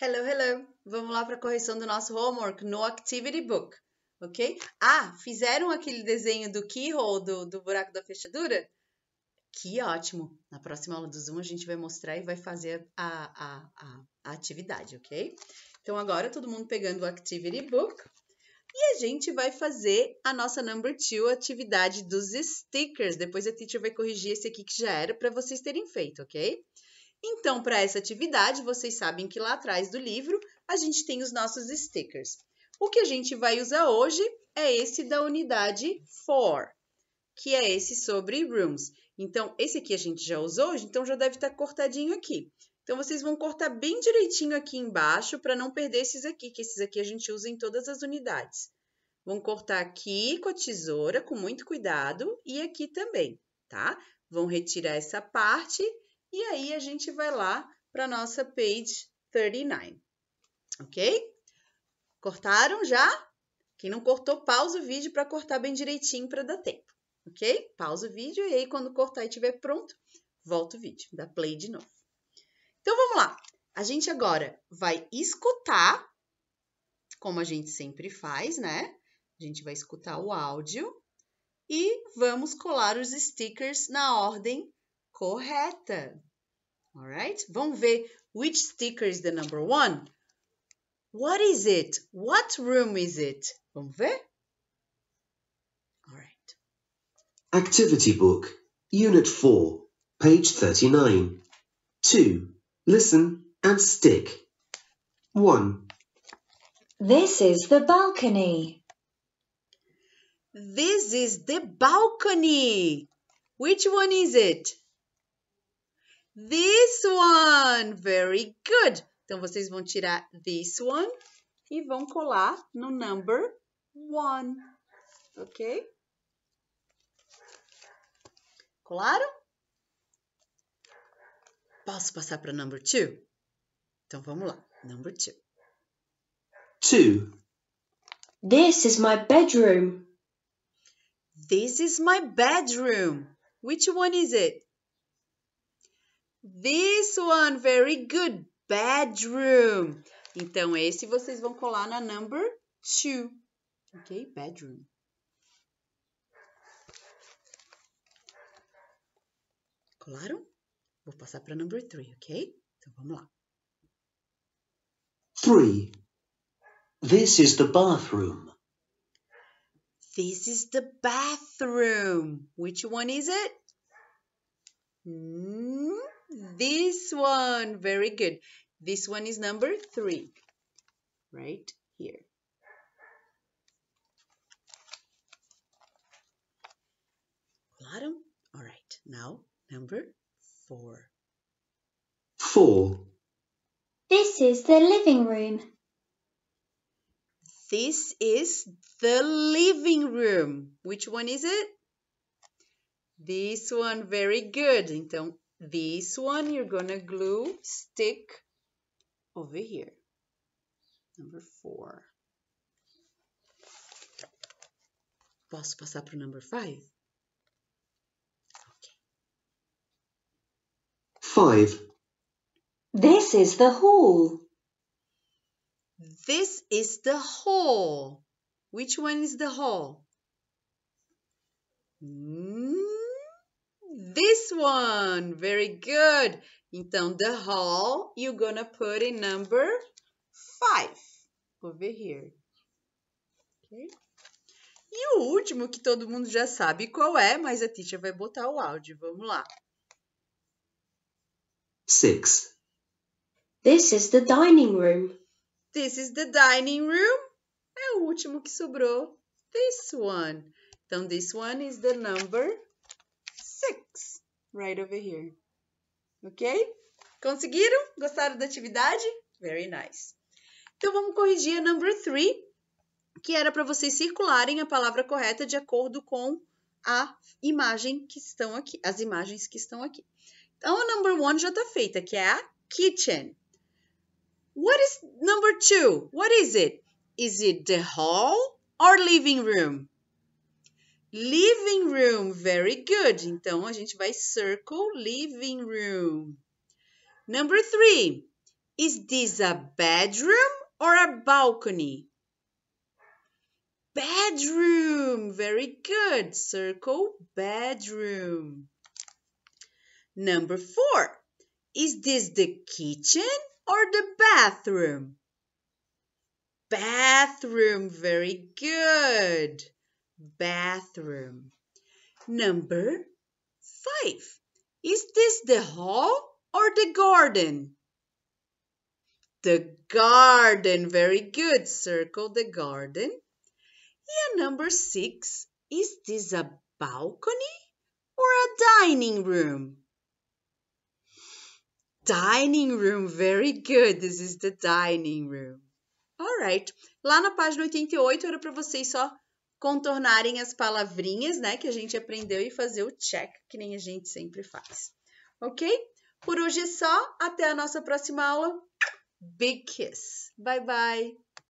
Hello, hello! Vamos lá para a correção do nosso homework no Activity Book, ok? Ah, fizeram aquele desenho do keyhole, do, do buraco da fechadura? Que ótimo! Na próxima aula do Zoom a gente vai mostrar e vai fazer a, a, a, a atividade, ok? Então agora todo mundo pegando o Activity Book e a gente vai fazer a nossa number two, a atividade dos stickers. Depois a teacher vai corrigir esse aqui que já era para vocês terem feito, ok? Então, para essa atividade, vocês sabem que lá atrás do livro a gente tem os nossos stickers. O que a gente vai usar hoje é esse da unidade 4, que é esse sobre rooms. Então, esse aqui a gente já usou hoje, então já deve estar tá cortadinho aqui. Então, vocês vão cortar bem direitinho aqui embaixo para não perder esses aqui, que esses aqui a gente usa em todas as unidades. Vão cortar aqui com a tesoura, com muito cuidado, e aqui também, tá? Vão retirar essa parte e aí a gente vai lá para nossa page 39, ok? Cortaram já? Quem não cortou, pausa o vídeo para cortar bem direitinho para dar tempo, ok? Pausa o vídeo e aí quando cortar e estiver pronto, volta o vídeo, dá play de novo. Então vamos lá. A gente agora vai escutar, como a gente sempre faz, né? A gente vai escutar o áudio e vamos colar os stickers na ordem correta. All right? Vamos ver which sticker is the number one. What is it? What room is it? Vamos ver? All right. Activity book, Unit 4, page 39. 2. Listen and stick. 1. This is the balcony. This is the balcony. Which one is it? this one. Very good. Então, vocês vão tirar this one e vão colar no number one. Ok? Colaram? Posso passar para number two? Então, vamos lá. Number two. Two. This is my bedroom. This is my bedroom. Which one is it? This one, very good. Bedroom. Então, esse vocês vão colar na number two. Ok? Bedroom. Colaram? Vou passar para number three, ok? Então, vamos lá. Three. This is the bathroom. This is the bathroom. Which one is it? Hmm? this one. Very good. This one is number three, right here. Bottom. All right. Now, number four. Four. This is the living room. This is the living room. Which one is it? This one, very good. Então, this one you're going to glue stick over here. Number four. Posso passar para number five? Okay. Five. This is the hole. This is the hole. Which one is the hole? this one. Very good. Então, the hall, you're gonna put in number five. Over here. E o último, que todo mundo já sabe qual é, mas a teacher vai botar o áudio. Vamos lá. Six. This is the dining room. This is the dining room. É o último que sobrou. This one. Então, this one is the number six right over here. Ok? Conseguiram? Gostaram da atividade? Very nice. Então, vamos corrigir a number three, que era para vocês circularem a palavra correta de acordo com a imagem que estão aqui, as imagens que estão aqui. Então, a number one já está feita, que é a kitchen. What is number two? What is it? Is it the hall or living room? Living room, very good. Então, a gente vai circle living room. Number three, is this a bedroom or a balcony? Bedroom, very good. Circle bedroom. Number four, is this the kitchen or the bathroom? Bathroom, very good bathroom. Number five. Is this the hall or the garden? The garden. Very good. Circle the garden. Yeah, number six. Is this a balcony or a dining room? Dining room. Very good. This is the dining room. Alright. Lá na página 88 era para vocês só contornarem as palavrinhas, né, que a gente aprendeu e fazer o check, que nem a gente sempre faz. Ok? Por hoje é só. Até a nossa próxima aula. Big kiss. Bye, bye.